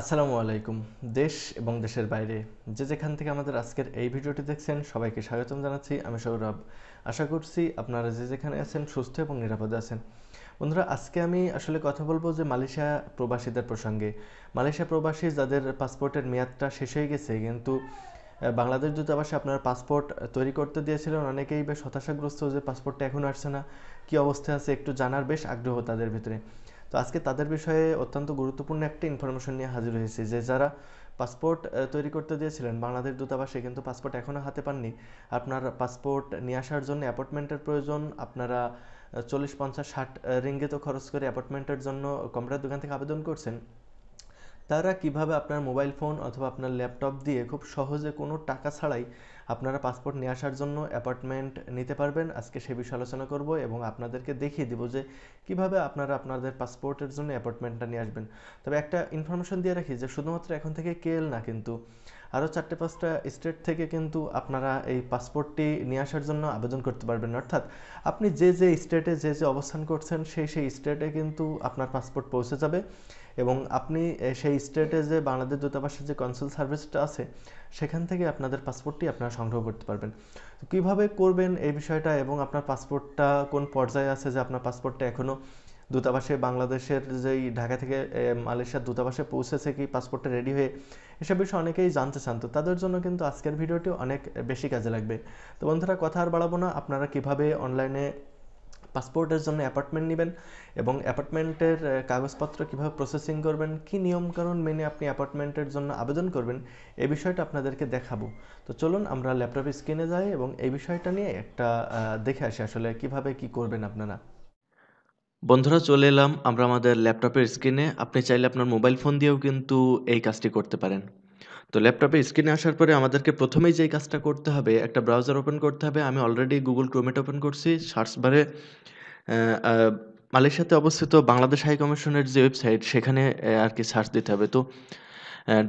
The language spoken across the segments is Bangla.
আসসালামু আলাইকুম দেশ এবং দেশের বাইরে যে যেখান থেকে আমাদের আজকের এই ভিডিওটি দেখছেন সবাইকে স্বাগতম জানাচ্ছি আমি সৌরভ আশা করছি আপনারা যে যেখানে আছেন সুস্থ এবং নিরাপদে আছেন বন্ধুরা আজকে আমি আসলে কথা বলবো যে মালয়েশিয়া প্রবাসীদের প্রসঙ্গে মালয়েশিয়া প্রবাসী যাদের পাসপোর্টের মেয়াদটা শেষ হয়ে গেছে কিন্তু বাংলাদেশ দূতাবাসে আপনার পাসপোর্ট তৈরি করতে দিয়েছিলেন অনেকেই বেশ হতাশাগ্রস্ত যে পাসপোর্টটা এখন আসছে না কী অবস্থায় আছে একটু জানার বেশ আগ্রহ তাদের ভিতরে তো আজকে তাদের বিষয়ে অত্যন্ত গুরুত্বপূর্ণ একটা ইনফরমেশন নিয়ে হাজির হয়েছি যে যারা পাসপোর্ট তৈরি করতে দিয়েছিলেন বাংলাদেশ দূতাবাসে কিন্তু পাসপোর্ট এখনও হাতে পাননি আপনার পাসপোর্ট নিয়ে আসার জন্য অ্যাপয়েন্টমেন্টের প্রয়োজন আপনারা চল্লিশ পঞ্চাশ ষাট রিঙ্গিত খরচ করে অ্যাপয়েন্টমেন্টের জন্য কম্পিউটার দোকান থেকে আবেদন করছেন তারা কিভাবে আপনার মোবাইল ফোন অথবা আপনার ল্যাপটপ দিয়ে খুব সহজে কোনো টাকা ছাড়াই আপনারা পাসপোর্ট নিয়ে আসার জন্য অ্যাপার্টমেন্ট নিতে পারবেন আজকে সে বিষয়ে আলোচনা করব এবং আপনাদেরকে দেখিয়ে দিব যে কিভাবে আপনারা আপনাদের পাসপোর্টের জন্য অ্যাপার্টমেন্টটা নিয়ে আসবেন তবে একটা ইনফরমেশন দিয়ে রাখি যে শুধুমাত্র এখন থেকে কেএল না কিন্তু আরও চারটে পাঁচটা স্টেট থেকে কিন্তু আপনারা এই পাসপোর্টটি নিয়ে আসার জন্য আবেদন করতে পারবেন অর্থাৎ আপনি যে যে স্টেটে যে যে অবস্থান করছেন সেই সেই স্টেটে কিন্তু আপনার পাসপোর্ট পৌঁছে যাবে এবং আপনি সেই স্টেটে যে বাংলাদেশ দূতাবাসের যে কনসুল সার্ভিসটা আছে সেখান থেকে আপনাদের পাসপোর্টটি আপনারা সংগ্রহ করতে পারবেন কিভাবে করবেন এই বিষয়টা এবং আপনার পাসপোর্টটা কোন পর্যায়ে আছে যে আপনার পাসপোর্টটা এখনও দূতাবাসে বাংলাদেশের যেই ঢাকা থেকে মালয়েশিয়ার দূতাবাসে পৌঁছেছে কি পাসপোর্টটা রেডি হয়ে এসব বিষয়ে অনেকেই জানতে চান তো তাদের জন্য কিন্তু আজকের ভিডিওটি অনেক বেশি কাজে লাগবে তো বন্ধুরা কথা আর বাড়াবো না আপনারা কিভাবে অনলাইনে পাসপোর্টের জন্য অ্যাপার্টমেন্ট নেবেন এবং অ্যাপার্টমেন্টের কাগজপত্র কীভাবে প্রসেসিং করবেন কী নিয়মকানুন মেনে আপনি অ্যাপার্টমেন্টের জন্য আবেদন করবেন এই বিষয়টা আপনাদেরকে দেখাবো তো চলুন আমরা ল্যাপটপ স্ক্রিনে যাই এবং এই বিষয়টা নিয়ে একটা দেখে আসি আসলে কিভাবে কি করবেন আপনারা বন্ধুরা চলে এলাম আমরা আমাদের ল্যাপটপের স্ক্রিনে আপনি চাইলে আপনার মোবাইল ফোন দিয়েও কিন্তু এই কাজটি করতে পারেন তো ল্যাপটপে স্ক্রিনে আসার পরে আমাদেরকে প্রথমেই যে কাজটা করতে হবে একটা ব্রাউজার ওপেন করতে হবে আমি অলরেডি গুগল ক্রোমেট ওপেন করছি সার্চ বারে মালয়েশিয়াতে অবস্থিত বাংলাদেশ হাই কমিশনের যে ওয়েবসাইট সেখানে আর কি সার্চ দিতে হবে তো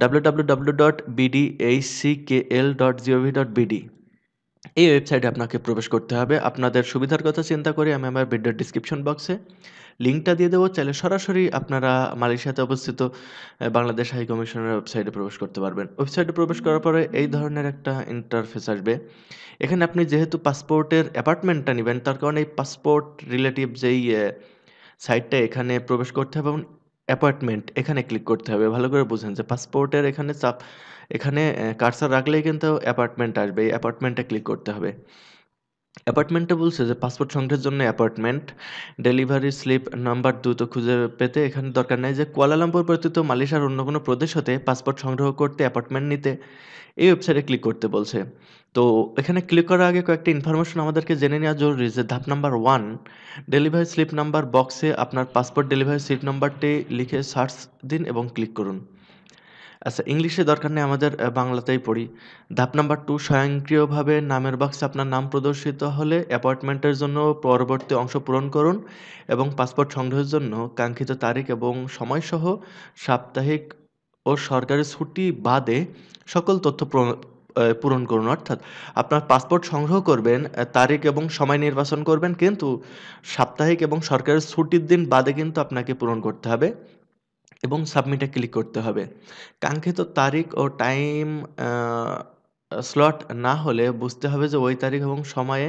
W W W dot BD H C K L dot G O V dot BD এই ওয়েবসাইটে আপনাকে প্রবেশ করতে হবে আপনাদের সুবিধার কথা চিন্তা করে আমি আমার ভিডিওর ডিসক্রিপশন বক্সে লিঙ্কটা দিয়ে দেবো চাইলে সরাসরি আপনারা মালয়েশিয়াতে অবস্থিত বাংলাদেশ হাই কমিশনের ওয়েবসাইটে প্রবেশ করতে পারবেন ওয়েবসাইটে প্রবেশ করার পরে এই ধরনের একটা ইন্টারফেস আসবে এখানে আপনি যেহেতু পাসপোর্টের অ্যাপার্টমেন্টটা নেবেন তার কারণে এই পাসপোর্ট রিলেটিভ যেই সাইটটা এখানে প্রবেশ করতে হবে এবং অ্যাপার্টমেন্ট এখানে ক্লিক করতে হবে ভালো করে বুঝেন যে পাসপোর্টের এখানে চাপ এখানে কার্সার রাখলেই কিন্তু অ্যাপার্টমেন্ট আসবে এই অ্যাপার্টমেন্টে ক্লিক করতে হবে অ্যাপার্টমেন্টটা বলছে যে পাসপোর্ট সংগ্রহের জন্য অ্যাপার্টমেন্ট ডেলিভারি স্লিপ নাম্বার দ্রুত খুঁজে পেতে এখানে দরকার নেই যে কুয়ালালামপুর পরিচিত মালয়েশিয়ার অন্য কোনো প্রদেশ হতে পাসপোর্ট সংগ্রহ করতে অ্যাপার্টমেন্ট নিতে এই ওয়েবসাইটে ক্লিক করতে বলছে তো এখানে ক্লিক করার আগে কয়েকটি ইনফরমেশন আমাদেরকে জেনে নেওয়া জরুরি যে ধাপ number one delivery slip number বক্সে আপনার পাসপোর্ট ডেলিভারি স্লিপ নাম্বারটি লিখে সার্চ দিন এবং ক্লিক করুন আচ্ছা ইংলিশে দরকার নেই আমাদের বাংলাতেই পড়ি ধাপ নাম্বার টু স্বয়ংক্রিয়ভাবে নামের বাক্সে আপনার নাম প্রদর্শিত হলে অ্যাপয়েন্টমেন্টের জন্য পরবর্তী অংশ পূরণ করুন এবং পাসপোর্ট সংগ্রহের জন্য কাঙ্ক্ষিত তারিখ এবং সময়সহ সাপ্তাহিক ও সরকারি ছুটি বাদে সকল তথ্য পূরণ করুন অর্থাৎ আপনার পাসপোর্ট সংগ্রহ করবেন তারিখ এবং সময় নির্বাচন করবেন কিন্তু সাপ্তাহিক এবং সরকারের ছুটির দিন বাদে কিন্তু আপনাকে পূরণ করতে হবে এবং সাবমিটে ক্লিক করতে হবে কাঙ্ক্ষিত তারিখ ও টাইম স্লট না হলে বুঝতে হবে যে ওই তারিখ এবং সময়ে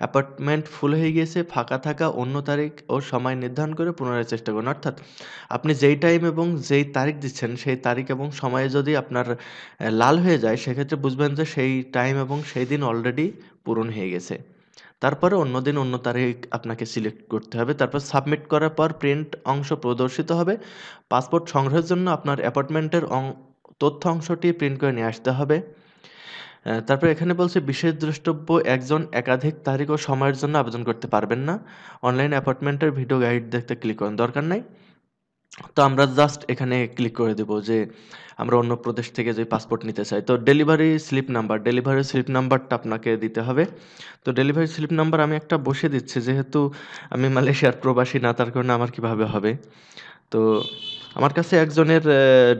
অ্যাপার্টমেন্ট ফুল হয়ে গিয়েছে ফাঁকা থাকা অন্য তারিখ ও সময় নির্ধারণ করে পুনরায় চেষ্টা করুন অর্থাৎ আপনি যেই টাইম এবং যেই তারিখ দিচ্ছেন সেই তারিখ এবং সময়ে যদি আপনার লাল হয়ে যায় সেক্ষেত্রে বুঝবেন যে সেই টাইম এবং সেই দিন অলরেডি পূরণ হয়ে গেছে তারপরে অন্য দিন অন্য তারিখ আপনাকে সিলেক্ট করতে হবে তারপর সাবমিট করার পর প্রিন্ট অংশ প্রদর্শিত হবে পাসপোর্ট সংগ্রহের জন্য আপনার অ্যাপার্টমেন্টের তথ্য অংশটি প্রিন্ট করে নিয়ে আসতে হবে তারপর এখানে বলছে বিশেষ দ্রষ্টব্য একজন একাধিক তারিখ ও সময়ের জন্য আবেদন করতে পারবেন না অনলাইন অ্যাপার্টমেন্টের ভিডিও গাইড দেখতে ক্লিক করার দরকার নাই তো আমরা জাস্ট এখানে ক্লিক করে দেব যে আমরা অন্য প্রদেশ থেকে যে পাসপোর্ট নিতে চাই তো delivery slip number delivery slip নাম্বারটা আপনাকে দিতে হবে তো ডেলিভারি স্লিপ নাম্বার আমি একটা বসে দিচ্ছি যেহেতু আমি মালয়েশিয়ার প্রবাসী না তার কারণে আমার কিভাবে হবে তো আমার কাছে একজনের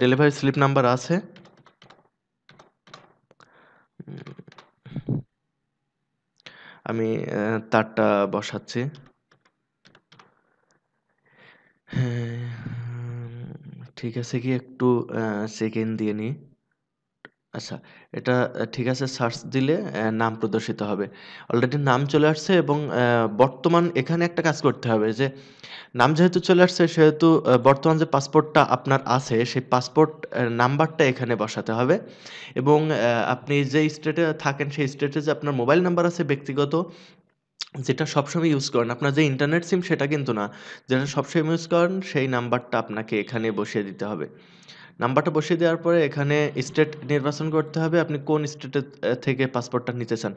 ডেলিভারি স্লিপ নাম্বার আছে আমি তারটা বসাচ্ছি হ্যাঁ ঠিক আছে কি একটু সেকেন্ড দিয়ে নিই আচ্ছা এটা ঠিক আছে সার্চ দিলে নাম প্রদর্শিত হবে অলরেডি নাম চলে আসছে এবং বর্তমান এখানে একটা কাজ করতে হবে যে নাম যেহেতু চলে আসছে সেহেতু বর্তমান যে পাসপোর্টটা আপনার আছে সেই পাসপোর্ট নাম্বারটা এখানে বসাতে হবে এবং আপনি যে স্টেটে থাকেন সেই স্টেটে যে আপনার মোবাইল নাম্বার আছে ব্যক্তিগত যেটা সবসময় ইউজ করেন আপনার যে ইন্টারনেট সিম সেটা কিন্তু না যেটা সবসময় ইউজ করেন সেই নাম্বারটা আপনাকে এখানে বসিয়ে দিতে হবে নাম্বারটা বসিয়ে দেওয়ার পরে এখানে স্টেট নির্বাচন করতে হবে আপনি কোন স্টেটে থেকে পাসপোর্টটা নিতে চান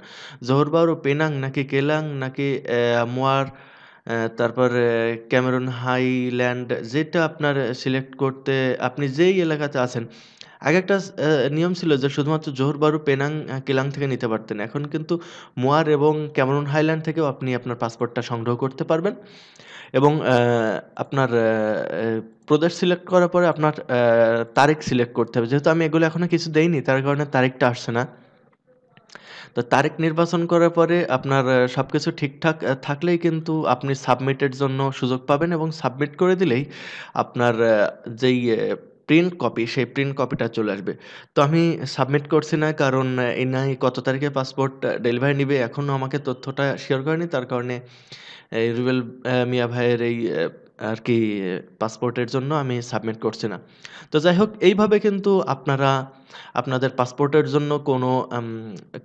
জোহরবাউর ও পেনাং নাকি কেলাং নাকি মোয়ার তারপর ক্যামেরন হাইল্যান্ড যেটা আপনার সিলেক্ট করতে আপনি যেই এলাকাতে আছেন আগে একটা নিয়ম ছিল যে শুধুমাত্র জোহর বারু পেনাং কেলাং থেকে নিতে পারতেন এখন কিন্তু মোয়ার এবং ক্যামেরুন হাইল্যান্ড থেকেও আপনি আপনার পাসপোর্টটা সংগ্রহ করতে পারবেন এবং আপনার প্রদেশ সিলেক্ট করার পরে আপনার তারিখ সিলেক্ট করতে হবে যেহেতু আমি এগুলো এখনও কিছু দেইনি তার কারণে তারিখটা আসছে না তো তারিখ নির্বাচন করার পরে আপনার সব কিছু ঠিকঠাক থাকলেই কিন্তু আপনি সাবমিটের জন্য সুযোগ পাবেন এবং সাবমিট করে দিলেই আপনার যেই প্রিন্ট কপি সেই প্রিন্ট কপিটা চলে আসবে তো আমি সাবমিট করছি না কারণ এনআই কত তারিখে পাসপোর্ট ডেলিভারি নিবে এখনও আমাকে তথ্যটা শেয়ার করেনি তার কারণে এই রুবেল মিয়া ভাইয়ের এই আর কি পাসপোর্টের জন্য আমি সাবমিট করছি না তো যাই হোক এইভাবে কিন্তু আপনারা আপনাদের পাসপোর্টের জন্য কোনো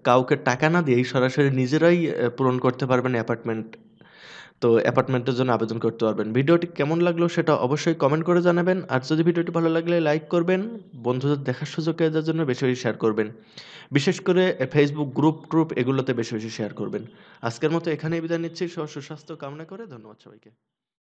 কাউকে টাকা না দিয়েই সরাসরি নিজেরাই পূরণ করতে পারবেন অ্যাপার্টমেন্ট তো অ্যাপার্টমেন্টের জন্য আবেদন করতে পারবেন ভিডিওটি কেমন লাগলো সেটা অবশ্যই কমেন্ট করে জানাবেন আর যদি ভিডিওটি ভালো লাগলে লাইক করবেন বন্ধুদের দেখার সুযোগ এদের জন্য বেশি বেশি শেয়ার করবেন বিশেষ করে ফেসবুক গ্রুপ ট্রুপ এগুলোতে বেশি বেশি শেয়ার করবেন আজকের মতো এখানেই বিদায় নিচ্ছি সুস্বাস্থ্য কামনা করে ধন্যবাদ সবাইকে